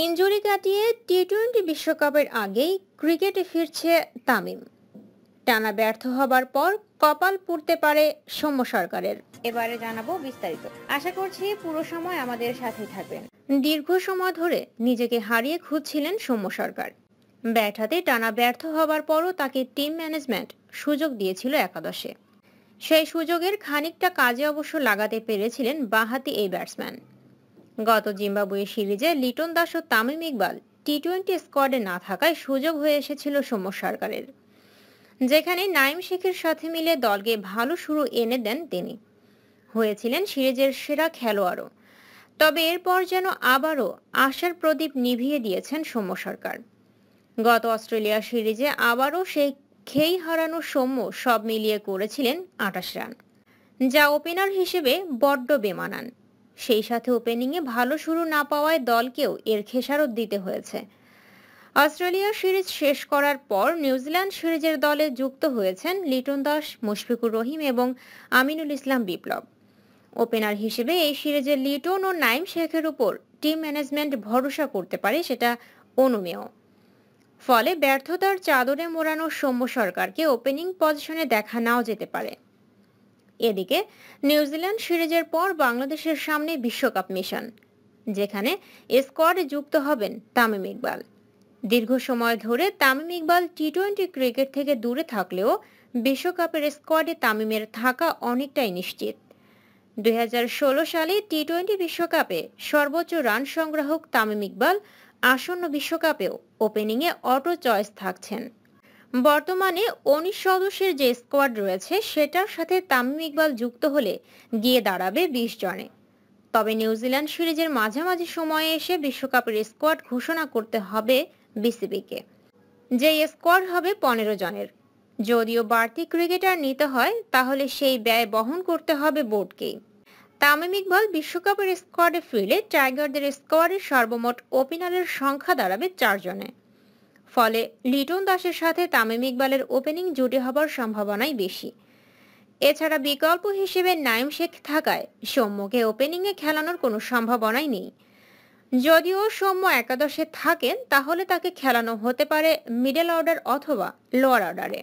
injury কাটিয়ে T twenty বিশ্বকাপের আগেই ক্রিকেটে ফিরছে তামিম টানা ব্যর্থ হবার পর কপাল পুড়তে পারে সৌম্য সরকারের এবারে জানাবো বিস্তারিত আশা করছি পুরো সময় আমাদের সাথে থাকবেন দীর্ঘ সময় ধরে নিজেকে হারিয়ে খুঁজছিলেন সৌম্য সরকার ব্যাট হাতে টানা ব্যর্থ হবার পরও তাকে টিম ম্যানেজমেন্ট সুযোগ দিয়েছিল একাদশে সেই সুযোগের খানিকটা কাজে অবশ্য লাগাতে পেরেছিলেন বাহাতি এই ব্যাটসম্যান গত জিম্বাবুয়ে সিরিজে লিটন দাস ও তামিম ইকবাল টি টোয়েন্টি স্কোয়াডে না থাকায় সুযোগ হয়ে এসেছিল সৌম্য সরকারের যেখানে নাইম শেখের সাথে মিলে দলকে ভালো শুরু এনে দেন তিনি হয়েছিলেন সিরিজের সেরা খেলোয়াড়ও তবে এরপর যেন আবারও আশার প্রদীপ নিভিয়ে দিয়েছেন সৌম্য সরকার গত অস্ট্রেলিয়া সিরিজে আবারও সেই খেই হারানো সৌম্য সব মিলিয়ে করেছিলেন আটাশ রান যা ওপেনার হিসেবে বড্ড বেমানান সেই সাথে ওপেনিংয়ে ভালো শুরু না পাওয়ায় দলকেও এর খেসারত দিতে হয়েছে অস্ট্রেলিয়া সিরিজ শেষ করার পর নিউজিল্যান্ড সিরিজের দলে যুক্ত হয়েছেন লিটন দাস মুশফিকুর রহিম এবং আমিনুল ইসলাম বিপ্লব ওপেনার হিসেবে এই সিরিজে লিটন ও নাইম শেখের উপর টিম ম্যানেজমেন্ট ভরসা করতে পারে সেটা অনুমেয় ফলে ব্যর্থতার চাদরে মোড়ানো সৌম্য সরকারকে ওপেনিং পজিশনে দেখা নাও যেতে পারে এদিকে নিউজিল্যান্ড সিরিজের পর বাংলাদেশের সামনে বিশ্বকাপ মিশন যেখানে স্কোয়াডে যুক্ত হবেন তামিম ইকবাল দীর্ঘ সময় ধরে Tamim Iqbal T twenty cricket থেকে দূরে থাকলেও বিশ্বকাপের স্কোয়াডে তামিমের থাকা অনেকটাই নিশ্চিত দুই সালে টি টোয়েন্টি বিশ্বকাপে সর্বোচ্চ রান সংগ্রাহক তামিম ইকবাল আসন্ন বিশ্বকাপেও ওপেনিংয়ে অটো চয়েস থাকছেন বর্তমানে উনিশ সদস্যের যে স্কোয়াড রয়েছে সেটার সাথে তামিম ইকবাল যুক্ত হলে গিয়ে দাঁড়াবে বিশ জনে তবে নিউজিল্যান্ড সিরিজের মাঝামাঝি সময়ে এসে বিশ্বকাপের স্কোয়াড ঘোষণা করতে হবে বিসিবিকে যে স্কোয়াড হবে পনেরো জনের যদিও বাড়তি ক্রিকেটার নিতে হয় তাহলে সেই ব্যয় বহন করতে হবে বোর্ডকেই তামিম ইকবাল বিশ্বকাপের স্কোয়াডে ফিরলে টাইগারদের স্কোয়াডের সর্বমোট ওপেনারের সংখ্যা দাঁড়াবে চারজনে ফলে লিটন দাসের সাথে তামিম ইকবালের ওপেনিং জুটি হবার সম্ভাবনাই বেশি এছাড়া বিকল্প হিসেবে নাইম শেখ থাকায় সৌম্যকে ওপেনিংয়ে খেলানোর কোনো সম্ভাবনাই নেই যদিও সৌম্য একাদশে থাকেন তাহলে তাকে খেলানো হতে পারে মিডল অর্ডার অথবা লোয়ার অর্ডারে